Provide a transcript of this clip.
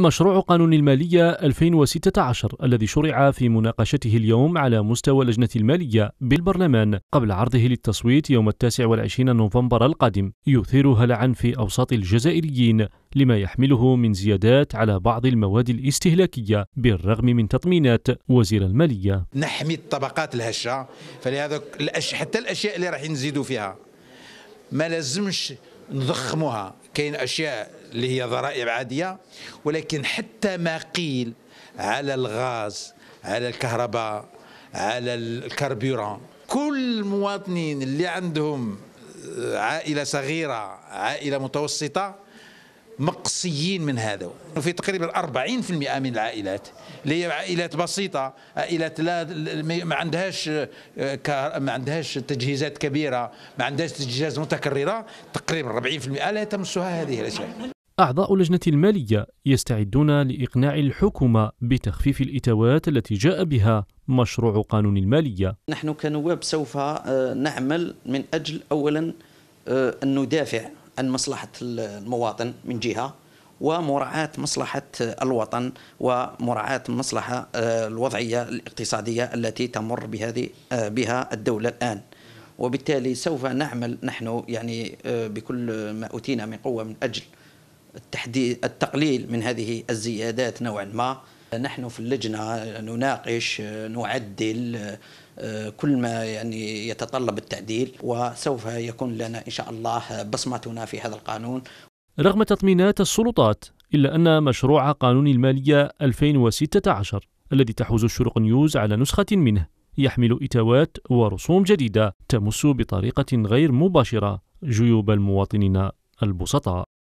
مشروع قانون المالية 2016 الذي شرع في مناقشته اليوم على مستوى لجنة المالية بالبرلمان قبل عرضه للتصويت يوم التاسع والعشرين نوفمبر القادم يثير هلعا في أوساط الجزائريين لما يحمله من زيادات على بعض المواد الاستهلاكية بالرغم من تطمينات وزير المالية نحمي الطبقات الهشة فلهذا حتى الأشياء اللي راح نزيدوا فيها ما لازمش نضخموها كاين اشياء اللي هي ضرائب عاديه ولكن حتى ما قيل على الغاز على الكهرباء على الكربوران كل المواطنين اللي عندهم عائله صغيره عائله متوسطه مقصيين من هذا وفي تقريبا 40% من العائلات اللي هي عائلات بسيطه عائلات لا ما عندهاش ما عندهاش تجهيزات كبيره ما عندهاش تجهيزات متكرره تقريبا 40% لا تمسها هذه الاشياء أعضاء اللجنة المالية يستعدون لإقناع الحكومة بتخفيف الإتاوات التي جاء بها مشروع قانون المالية نحن كنواب سوف آه، نعمل من أجل أولا آه، أن ندافع عن مصلحة المواطن من جهة ومراعاة مصلحة الوطن ومراعاة المصلحة آه، الوضعية الاقتصادية التي تمر بهذه آه، بها الدولة الآن وبالتالي سوف نعمل نحن يعني آه، بكل ما أوتينا من قوة من أجل التقليل من هذه الزيادات نوعا ما نحن في اللجنة نناقش نعدل كل ما يعني يتطلب التعديل وسوف يكون لنا إن شاء الله بصمتنا في هذا القانون رغم تطمينات السلطات إلا أن مشروع قانون المالية 2016 الذي تحوز الشروق نيوز على نسخة منه يحمل إتاوات ورسوم جديدة تمس بطريقة غير مباشرة جيوب المواطنين البسطاء